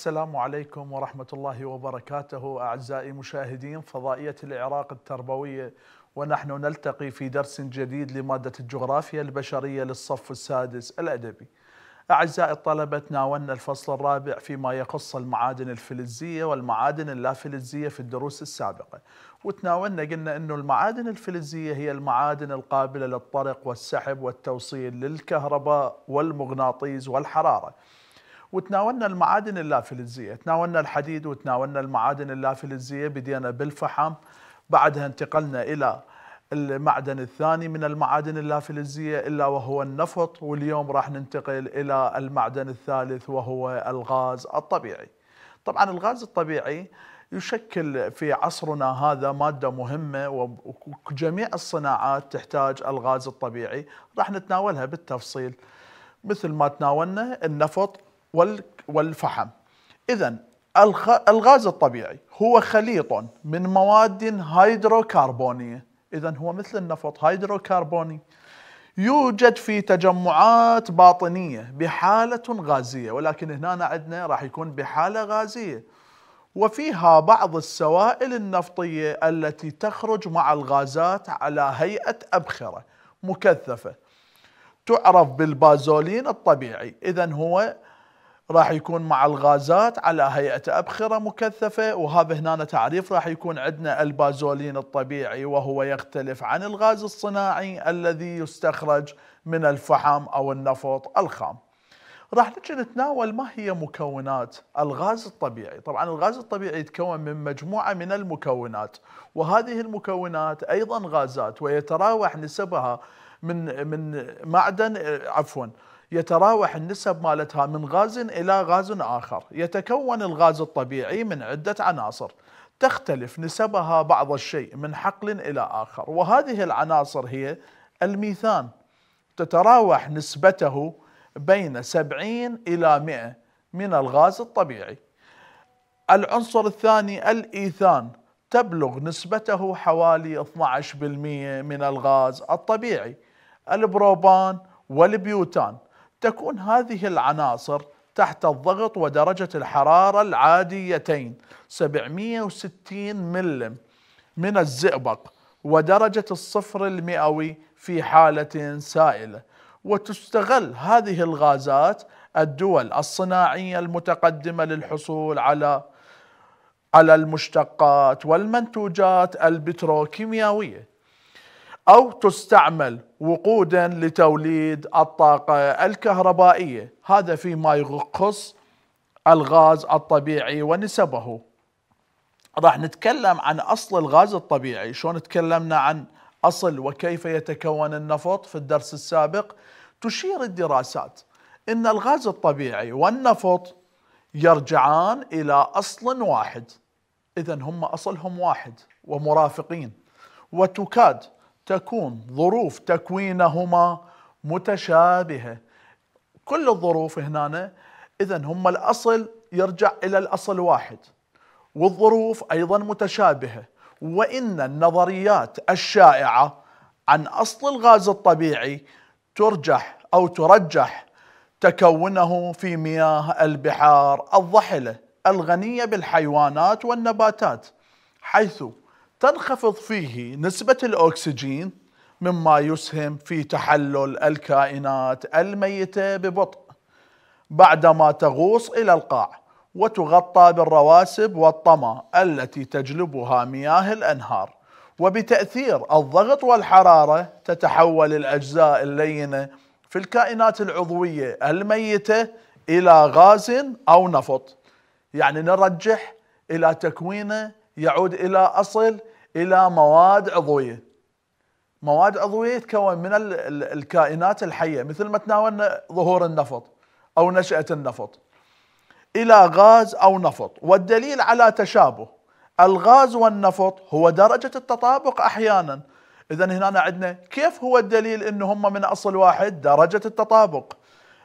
السلام عليكم ورحمة الله وبركاته أعزائي مشاهدين فضائية العراق التربوية ونحن نلتقي في درس جديد لمادة الجغرافيا البشرية للصف السادس الأدبي أعزائي الطلبة تناولنا الفصل الرابع فيما يخص المعادن الفلزية والمعادن اللافلزية في الدروس السابقة وتناولنا قلنا أنه المعادن الفلزية هي المعادن القابلة للطرق والسحب والتوصيل للكهرباء والمغناطيس والحرارة وتناولنا المعادن اللافلزيه تناولنا الحديد وتناولنا المعادن اللافلزيه بدينا بالفحم بعدها انتقلنا الى المعدن الثاني من المعادن اللافلزية إلا وهو النفط واليوم راح ننتقل إلى المعدن الثالث وهو الغاز الطبيعي طبعا الغاز الطبيعي يشكل في عصرنا هذا مادة مهمة وجميع الصناعات تحتاج الغاز الطبيعي راح نتناولها بالتفصيل مثل ما تناولنا النفط والفحم إذا الغاز الطبيعي هو خليط من مواد هيدروكربونية إذا هو مثل النفط هيدروكربوني يوجد في تجمعات باطنية بحالة غازية ولكن هنا عندنا راح يكون بحالة غازية وفيها بعض السوائل النفطية التي تخرج مع الغازات على هيئة أبخرة مكثفة تعرف بالبازولين الطبيعي إذا هو راح يكون مع الغازات على هيئة أبخرة مكثفة وهذا هنا تعريف راح يكون عندنا البازولين الطبيعي وهو يختلف عن الغاز الصناعي الذي يستخرج من الفحم أو النفط الخام راح نجي نتناول ما هي مكونات الغاز الطبيعي طبعا الغاز الطبيعي يتكون من مجموعة من المكونات وهذه المكونات أيضا غازات ويتراوح نسبها من من معدن عفوا يتراوح النسب مالتها من غاز إلى غاز آخر يتكون الغاز الطبيعي من عدة عناصر تختلف نسبها بعض الشيء من حقل إلى آخر وهذه العناصر هي الميثان تتراوح نسبته بين 70 إلى 100 من الغاز الطبيعي العنصر الثاني الإيثان تبلغ نسبته حوالي 12% من الغاز الطبيعي البروبان والبيوتان تكون هذه العناصر تحت الضغط ودرجة الحرارة العاديتين 760 ملم من الزئبق ودرجة الصفر المئوي في حالة سائلة وتستغل هذه الغازات الدول الصناعية المتقدمة للحصول على على المشتقات والمنتوجات البتروكيماويه او تستعمل وقودا لتوليد الطاقه الكهربائيه هذا فيما يخص الغاز الطبيعي ونسبه راح نتكلم عن اصل الغاز الطبيعي شلون تكلمنا عن اصل وكيف يتكون النفط في الدرس السابق تشير الدراسات ان الغاز الطبيعي والنفط يرجعان الى اصل واحد اذا هم اصلهم واحد ومرافقين وتكاد تكون ظروف تكوينهما متشابهة كل الظروف هنا إذا هم الأصل يرجع إلى الأصل واحد والظروف أيضا متشابهة وإن النظريات الشائعة عن أصل الغاز الطبيعي ترجح أو ترجح تكونه في مياه البحار الضحلة الغنية بالحيوانات والنباتات حيث تنخفض فيه نسبة الأكسجين مما يسهم في تحلل الكائنات الميتة ببطء بعدما تغوص إلى القاع وتغطى بالرواسب والطمى التي تجلبها مياه الأنهار وبتأثير الضغط والحرارة تتحول الأجزاء اللينة في الكائنات العضوية الميتة إلى غاز أو نفط يعني نرجح إلى تكوينه يعود إلى أصل الى مواد عضويه مواد عضويه تتكون من الكائنات الحيه مثل ما تناولنا ظهور النفط او نشاه النفط الى غاز او نفط والدليل على تشابه الغاز والنفط هو درجه التطابق احيانا اذا هنا عندنا كيف هو الدليل ان هم من اصل واحد درجه التطابق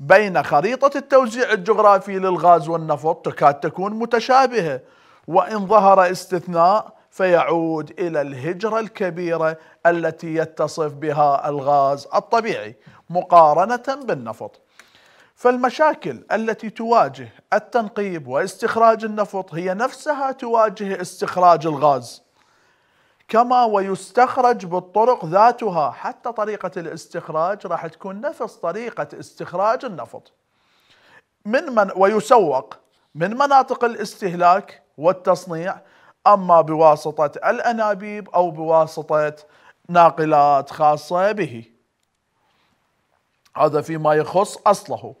بين خريطه التوزيع الجغرافي للغاز والنفط تكاد تكون متشابهه وان ظهر استثناء فيعود الى الهجره الكبيره التي يتصف بها الغاز الطبيعي مقارنه بالنفط. فالمشاكل التي تواجه التنقيب واستخراج النفط هي نفسها تواجه استخراج الغاز. كما ويستخرج بالطرق ذاتها حتى طريقه الاستخراج راح تكون نفس طريقه استخراج النفط. من من ويسوق من مناطق الاستهلاك والتصنيع أما بواسطة الأنابيب أو بواسطة ناقلات خاصة به هذا فيما يخص أصله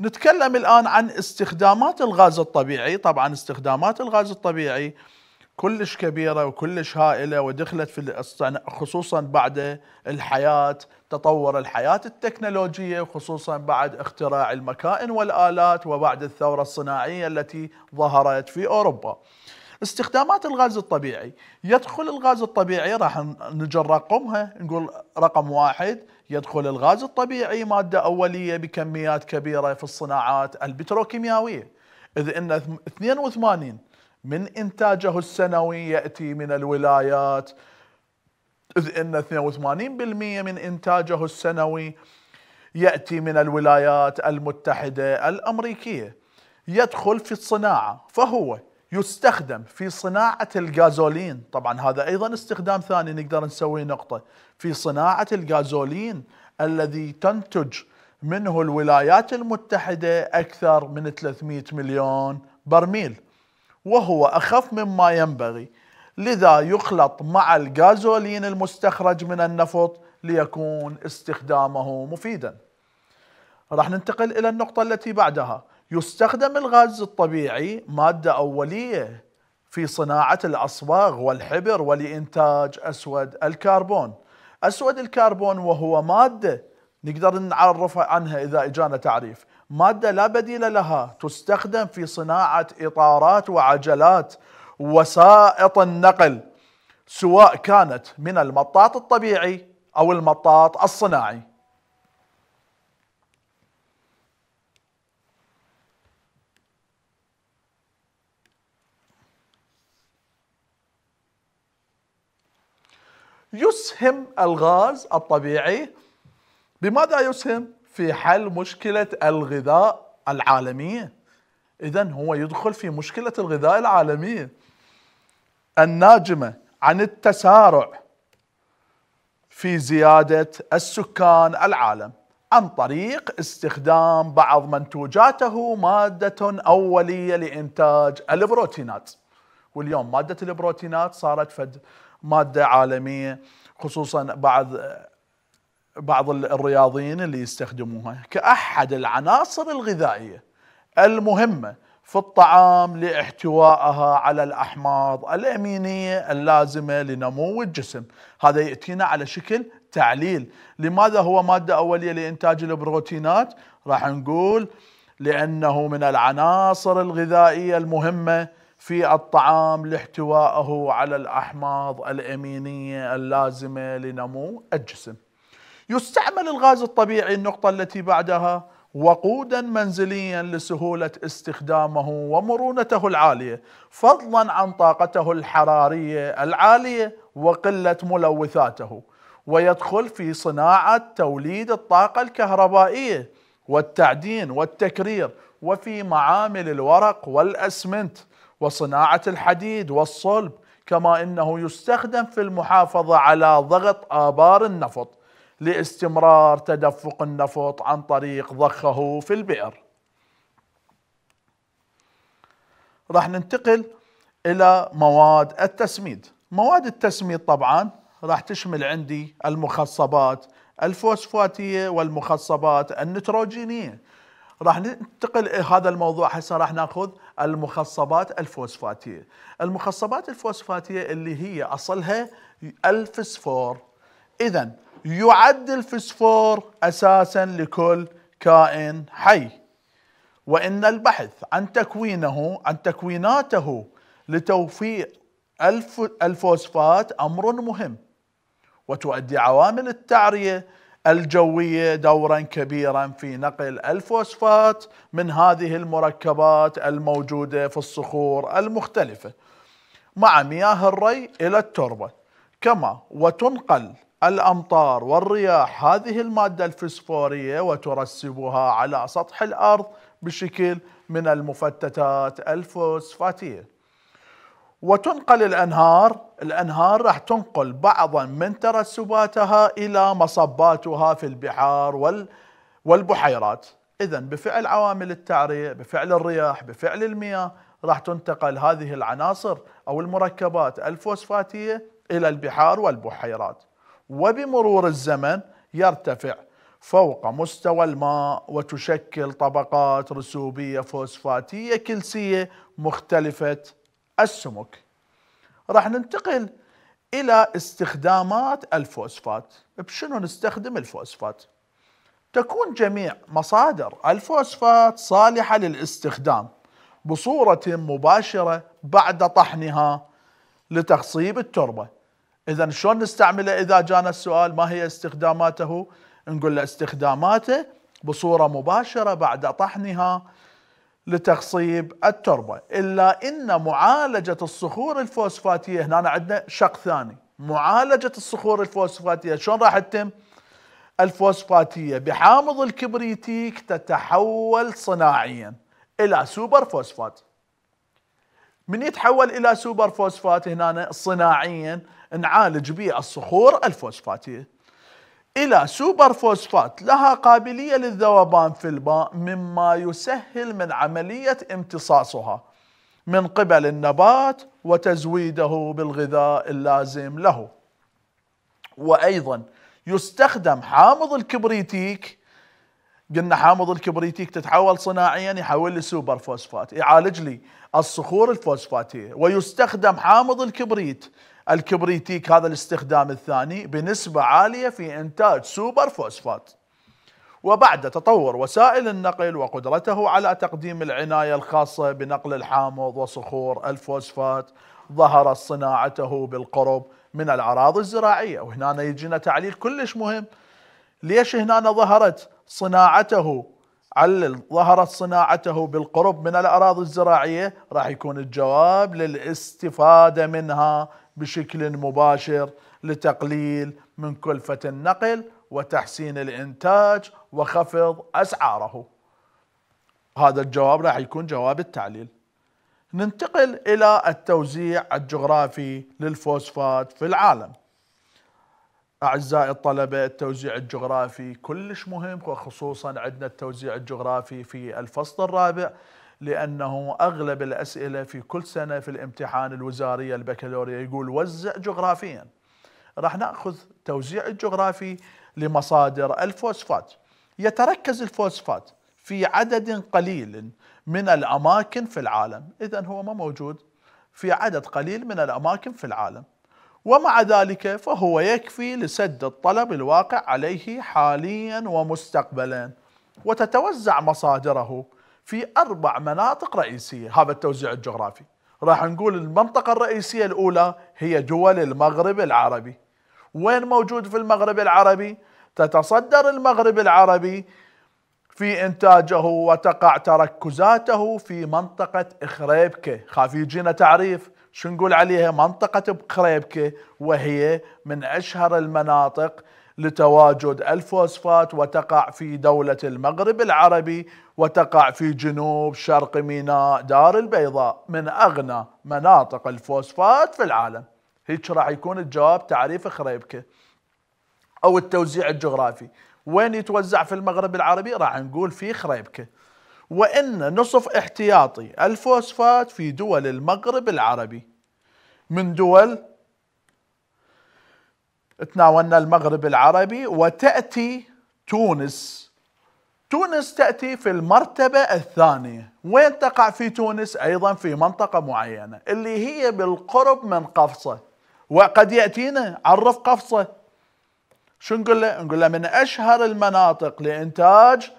نتكلم الآن عن استخدامات الغاز الطبيعي طبعا استخدامات الغاز الطبيعي كلش كبيرة وكلش هائلة ودخلت في خصوصا بعد الحياة تطور الحياة التكنولوجية وخصوصا بعد اختراع المكائن والآلات وبعد الثورة الصناعية التي ظهرت في أوروبا استخدامات الغاز الطبيعي يدخل الغاز الطبيعي راح نجرقمها نقول رقم واحد يدخل الغاز الطبيعي مادة أولية بكميات كبيرة في الصناعات البتروكيماوية إذ أن 82 من إنتاجه السنوي يأتي من الولايات إذ أن 82% من إنتاجه السنوي يأتي من الولايات المتحدة الأمريكية يدخل في الصناعة فهو يستخدم في صناعة الغازولين طبعا هذا أيضا استخدام ثاني نقدر نسوي نقطة في صناعة الغازولين الذي تنتج منه الولايات المتحدة أكثر من 300 مليون برميل وهو أخف مما ينبغي لذا يخلط مع الغازولين المستخرج من النفط ليكون استخدامه مفيدا راح ننتقل إلى النقطة التي بعدها يستخدم الغاز الطبيعي مادة أولية في صناعة الأصباغ والحبر ولإنتاج أسود الكربون أسود الكربون وهو مادة نقدر نعرف عنها إذا إجانا تعريف مادة لا بديل لها تستخدم في صناعة إطارات وعجلات وسائط النقل سواء كانت من المطاط الطبيعي أو المطاط الصناعي يسهم الغاز الطبيعي بماذا يسهم؟ في حل مشكلة الغذاء العالمية إذا هو يدخل في مشكلة الغذاء العالمية الناجمة عن التسارع في زيادة السكان العالم عن طريق استخدام بعض منتوجاته مادة أولية لإنتاج البروتينات واليوم مادة البروتينات صارت فد ماده عالميه خصوصا بعض بعض الرياضيين اللي يستخدموها كأحد العناصر الغذائية المهمة في الطعام لاحتوائها على الأحماض الأمينية اللازمة لنمو الجسم هذا يأتينا على شكل تعليل لماذا هو مادة أولية لإنتاج البروتينات راح نقول لأنه من العناصر الغذائية المهمة في الطعام لاحتوائه على الأحماض الأمينية اللازمة لنمو الجسم يستعمل الغاز الطبيعي النقطة التي بعدها وقودا منزليا لسهولة استخدامه ومرونته العالية فضلا عن طاقته الحرارية العالية وقلة ملوثاته ويدخل في صناعة توليد الطاقة الكهربائية والتعدين والتكرير وفي معامل الورق والأسمنت وصناعة الحديد والصلب كما أنه يستخدم في المحافظة على ضغط آبار النفط لاستمرار تدفق النفط عن طريق ضخه في البئر راح ننتقل إلى مواد التسميد مواد التسميد طبعا راح تشمل عندي المخصبات الفوسفاتية والمخصبات النيتروجينية راح ننتقل هذا الموضوع هسه راح ناخذ المخصبات الفوسفاتيه المخصبات الفوسفاتيه اللي هي اصلها الفسفور اذا يعد الفسفور اساسا لكل كائن حي وان البحث عن تكوينه عن تكويناته لتوفير الفوسفات امر مهم وتؤدي عوامل التعريه الجوية دورا كبيرا في نقل الفوسفات من هذه المركبات الموجودة في الصخور المختلفة مع مياه الري إلى التربة كما وتنقل الأمطار والرياح هذه المادة الفسفورية وترسبها على سطح الأرض بشكل من المفتتات الفوسفاتية وتنقل الأنهار الأنهار راح تنقل بعضا من ترسباتها إلى مصباتها في البحار وال والبحيرات إذا بفعل عوامل التعرية بفعل الرياح بفعل المياه راح تنتقل هذه العناصر أو المركبات الفوسفاتية إلى البحار والبحيرات وبمرور الزمن يرتفع فوق مستوى الماء وتشكل طبقات رسوبية فوسفاتية كلسية مختلفة السمك راح ننتقل الى استخدامات الفوسفات بشنو نستخدم الفوسفات تكون جميع مصادر الفوسفات صالحه للاستخدام بصوره مباشره بعد طحنها لتخصيب التربه اذا شلون نستعمله اذا جانا السؤال ما هي استخداماته نقول له استخداماته بصوره مباشره بعد طحنها لتخصيب التربة إلا إن معالجة الصخور الفوسفاتية هنا عندنا شق ثاني معالجة الصخور الفوسفاتية شلون راح تتم الفوسفاتية بحامض الكبريتيك تتحول صناعيا إلى سوبر فوسفات من يتحول إلى سوبر فوسفات هنا صناعيا نعالج به الصخور الفوسفاتية إلى سوبر فوسفات لها قابلية للذوبان في الماء مما يسهل من عملية امتصاصها من قبل النبات وتزويده بالغذاء اللازم له وأيضا يستخدم حامض الكبريتيك قلنا حامض الكبريتيك تتحول صناعيا يحول لي سوبر فوسفات يعالج لي الصخور الفوسفاتية ويستخدم حامض الكبريت الكبريتيك هذا الاستخدام الثاني بنسبة عالية في إنتاج سوبر فوسفات وبعد تطور وسائل النقل وقدرته على تقديم العناية الخاصة بنقل الحامض وصخور الفوسفات ظهرت صناعته بالقرب من الأراضي الزراعية وهنا يجينا تعليل كلش مهم ليش هنا ظهرت صناعته علل ظهرت صناعته بالقرب من الأراضي الزراعية راح يكون الجواب للاستفادة منها بشكل مباشر لتقليل من كلفة النقل وتحسين الإنتاج وخفض أسعاره هذا الجواب راح يكون جواب التعليل ننتقل إلى التوزيع الجغرافي للفوسفات في العالم أعزائي الطلبة التوزيع الجغرافي كلش مهم وخصوصا عندنا التوزيع الجغرافي في الفصل الرابع لأنه أغلب الأسئلة في كل سنة في الامتحان الوزاري البكالوريا يقول وزع جغرافيا راح نأخذ توزيع الجغرافي لمصادر الفوسفات يتركز الفوسفات في عدد قليل من الأماكن في العالم إذا هو ما موجود في عدد قليل من الأماكن في العالم ومع ذلك فهو يكفي لسد الطلب الواقع عليه حاليا ومستقبلا وتتوزع مصادره في أربع مناطق رئيسية هذا التوزيع الجغرافي راح نقول المنطقة الرئيسية الأولى هي دول المغرب العربي وين موجود في المغرب العربي؟ تتصدر المغرب العربي في إنتاجه وتقع تركزاته في منطقة خريبكة خاف يجينا تعريف شو نقول عليها منطقة بخريبكة وهي من أشهر المناطق لتواجد الفوسفات وتقع في دولة المغرب العربي وتقع في جنوب شرق ميناء دار البيضاء من أغنى مناطق الفوسفات في العالم هيك راح يكون الجواب تعريف خريبكه أو التوزيع الجغرافي وين يتوزع في المغرب العربي راح نقول في خريبكه وإن نصف احتياطي الفوسفات في دول المغرب العربي من دول تناولنا المغرب العربي وتأتي تونس تونس تأتي في المرتبة الثانية وين تقع في تونس أيضا في منطقة معينة اللي هي بالقرب من قفصة وقد يأتينا عرف قفصة شو نقول له نقول له من أشهر المناطق لإنتاج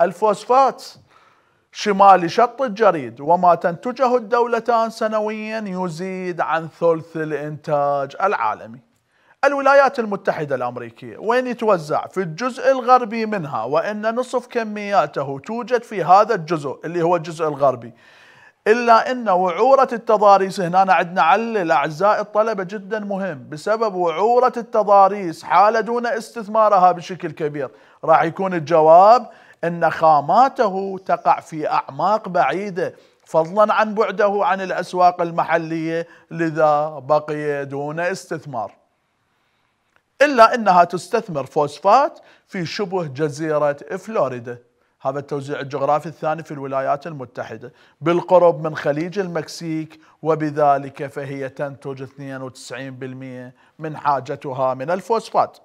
الفوسفات شمال شط الجريد وما تنتجه الدولتان سنويا يزيد عن ثلث الإنتاج العالمي الولايات المتحدة الأمريكية وين يتوزع في الجزء الغربي منها وإن نصف كمياته توجد في هذا الجزء اللي هو الجزء الغربي إلا أن وعورة التضاريس هنا عندنا علل الأعزاء الطلبة جدا مهم بسبب وعورة التضاريس حالة دون استثمارها بشكل كبير راح يكون الجواب أن خاماته تقع في أعماق بعيدة فضلا عن بعده عن الأسواق المحلية لذا بقي دون استثمار إلا أنها تستثمر فوسفات في شبه جزيرة فلوريدا هذا التوزيع الجغرافي الثاني في الولايات المتحدة بالقرب من خليج المكسيك وبذلك فهي تنتج 92% من حاجتها من الفوسفات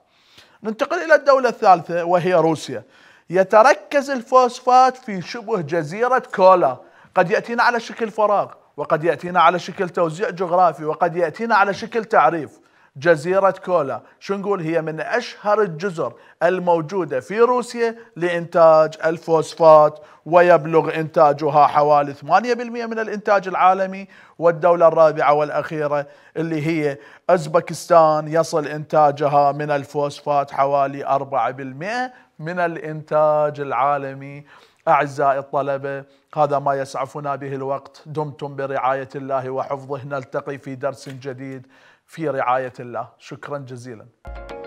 ننتقل إلى الدولة الثالثة وهي روسيا يتركز الفوسفات في شبه جزيرة كولا قد يأتينا على شكل فراغ وقد يأتينا على شكل توزيع جغرافي وقد يأتينا على شكل تعريف جزيرة كولا شو نقول هي من أشهر الجزر الموجودة في روسيا لإنتاج الفوسفات ويبلغ إنتاجها حوالي 8% من الإنتاج العالمي والدولة الرابعة والأخيرة اللي هي أوزبكستان يصل إنتاجها من الفوسفات حوالي 4% من الإنتاج العالمي أعزائي الطلبة هذا ما يسعفنا به الوقت دمتم برعاية الله وحفظه نلتقي في درس جديد في رعاية الله شكرا جزيلا